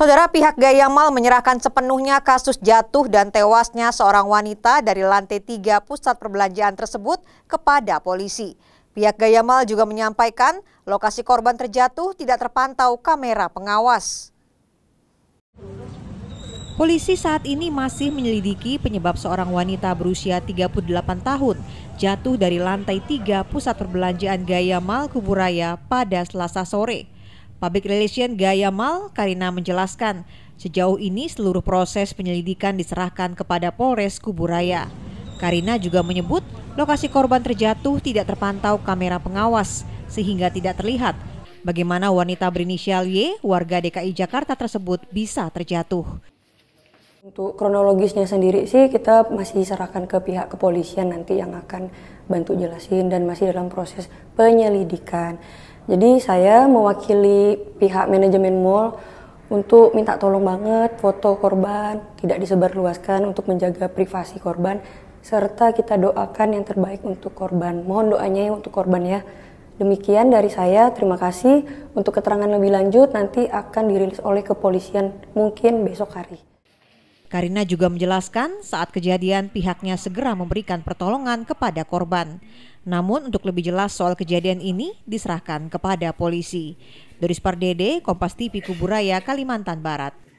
Saudara pihak Gayamal menyerahkan sepenuhnya kasus jatuh dan tewasnya seorang wanita dari lantai 3 pusat perbelanjaan tersebut kepada polisi. Pihak Gayamal juga menyampaikan lokasi korban terjatuh tidak terpantau kamera pengawas. Polisi saat ini masih menyelidiki penyebab seorang wanita berusia 38 tahun jatuh dari lantai 3 pusat perbelanjaan Gayamal Kuburaya pada selasa sore. Public Relation Gaya Mal Karina menjelaskan, sejauh ini seluruh proses penyelidikan diserahkan kepada Polres Kuburaya. Karina juga menyebut lokasi korban terjatuh tidak terpantau kamera pengawas sehingga tidak terlihat bagaimana wanita berinisial Y warga DKI Jakarta tersebut bisa terjatuh. Untuk kronologisnya sendiri sih kita masih serahkan ke pihak kepolisian nanti yang akan bantu jelasin dan masih dalam proses penyelidikan. Jadi saya mewakili pihak manajemen mall untuk minta tolong banget foto korban tidak disebarluaskan untuk menjaga privasi korban serta kita doakan yang terbaik untuk korban. Mohon doanya ya untuk korban ya. Demikian dari saya, terima kasih. Untuk keterangan lebih lanjut nanti akan dirilis oleh kepolisian mungkin besok hari. Karina juga menjelaskan saat kejadian pihaknya segera memberikan pertolongan kepada korban. Namun untuk lebih jelas soal kejadian ini diserahkan kepada polisi. Doris Pardede, Kompas TV Kuburaya, Kalimantan Barat.